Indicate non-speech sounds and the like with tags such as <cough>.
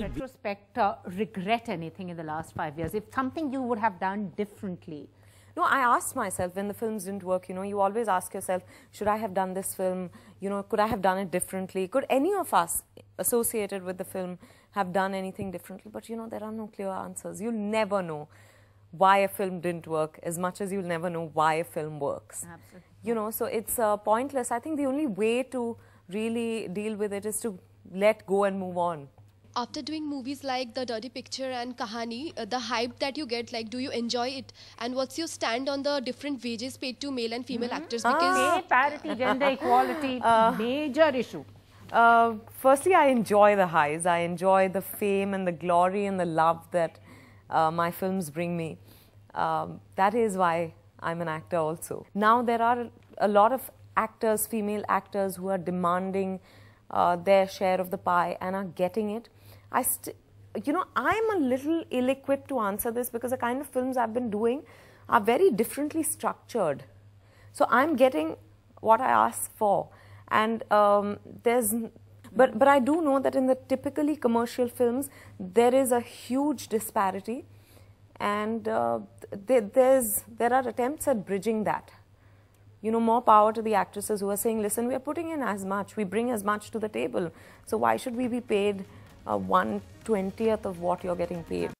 retrospect uh, regret anything in the last five years? If something you would have done differently? No, I asked myself when the films didn't work, you know, you always ask yourself, should I have done this film? You know, could I have done it differently? Could any of us associated with the film have done anything differently? But, you know, there are no clear answers. You'll never know why a film didn't work as much as you'll never know why a film works. Absolutely. You know, so it's uh, pointless. I think the only way to really deal with it is to let go and move on after doing movies like The Dirty Picture and Kahani, uh, the hype that you get, like, do you enjoy it? And what's your stand on the different wages paid to male and female mm -hmm. actors? Ah. Because ah. parity, <laughs> gender equality, uh, major issue. Uh, firstly, I enjoy the highs. I enjoy the fame and the glory and the love that uh, my films bring me. Um, that is why I'm an actor also. Now there are a lot of actors, female actors, who are demanding uh, their share of the pie and are getting it. I you know, I'm a little ill equipped to answer this because the kind of films I've been doing are very differently structured. So I'm getting what I ask for. And um, there's, but, but I do know that in the typically commercial films, there is a huge disparity. And uh, there's, there are attempts at bridging that. You know, more power to the actresses who are saying, listen, we are putting in as much, we bring as much to the table. So why should we be paid? A uh, one twentieth of what you're getting paid.